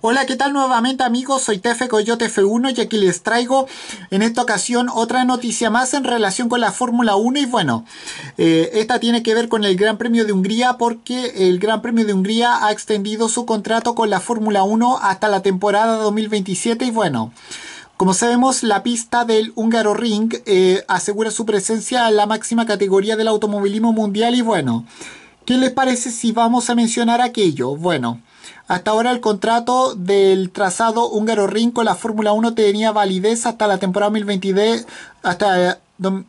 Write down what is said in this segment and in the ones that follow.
Hola, ¿qué tal nuevamente amigos? Soy Tefe Coyote F1 y aquí les traigo en esta ocasión otra noticia más en relación con la Fórmula 1 y bueno, eh, esta tiene que ver con el Gran Premio de Hungría porque el Gran Premio de Hungría ha extendido su contrato con la Fórmula 1 hasta la temporada 2027 y bueno... Como sabemos, la pista del húngaro Ring eh, asegura su presencia en la máxima categoría del automovilismo mundial y bueno, ¿qué les parece si vamos a mencionar aquello? Bueno, hasta ahora el contrato del trazado húngaro ring con la Fórmula 1 tenía validez hasta la temporada 2022, hasta, eh,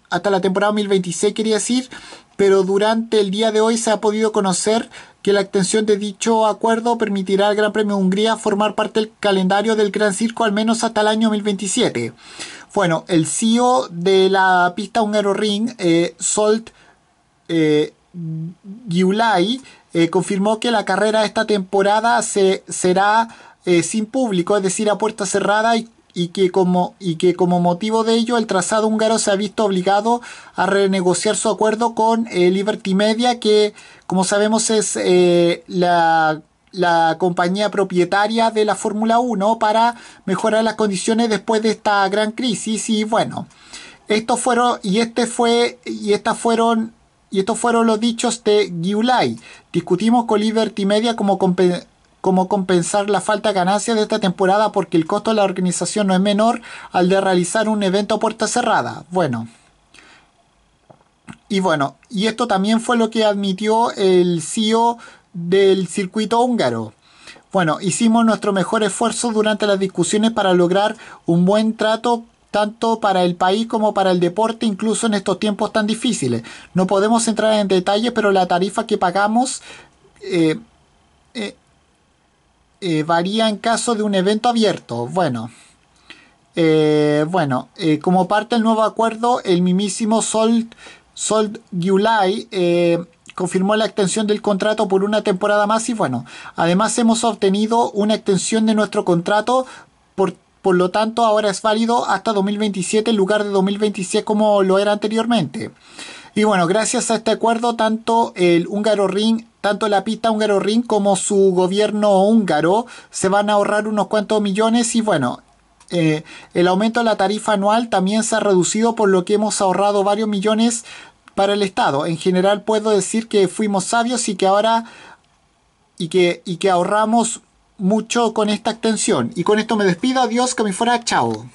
hasta la temporada 2026 quería decir, pero durante el día de hoy se ha podido conocer que la extensión de dicho acuerdo permitirá al Gran Premio de Hungría formar parte del calendario del Gran Circo al menos hasta el año 2027. Bueno, el CEO de la pista húngaro-ring, eh, Solt eh, eh, confirmó que la carrera esta temporada se, será eh, sin público, es decir, a puerta cerrada y, que como, y que como motivo de ello el trazado húngaro se ha visto obligado a renegociar su acuerdo con eh, Liberty Media, que como sabemos es la la compañía propietaria de la Fórmula 1 para mejorar las condiciones después de esta gran crisis y bueno, estos fueron y este fue y estas fueron y estos fueron los dichos de Giulay. Discutimos con Liberty Media cómo, compensar la falta de ganancias de esta temporada porque el costo de la organización no es menor al de realizar un evento a puerta cerrada. Bueno. Y bueno, y esto también fue lo que admitió el CEO del circuito húngaro. Bueno, hicimos nuestro mejor esfuerzo durante las discusiones para lograr un buen trato tanto para el país como para el deporte, incluso en estos tiempos tan difíciles. No podemos entrar en detalles pero la tarifa que pagamos eh, eh, eh, varía en caso de un evento abierto. Bueno, bueno como parte del nuevo acuerdo, el mismísimo Sol, Sol Yulai confirmó la extensión del contrato por una temporada más y bueno, además hemos obtenido una extensión de nuestro contrato por por lo tanto, ahora es válido hasta 2027 en lugar de 2026 como lo era anteriormente. Y bueno, gracias a este acuerdo, tanto el húngaro Ring, tanto la pista húngaro Ring como su gobierno húngaro se van a ahorrar unos cuantos millones y bueno, eh, el aumento de la tarifa anual también se ha reducido por lo que hemos ahorrado varios millones para el Estado. En general puedo decir que fuimos sabios y que ahora y que, y que ahorramos mucho con esta extensión. Y con esto me despido. Adiós, que me fuera. Chao.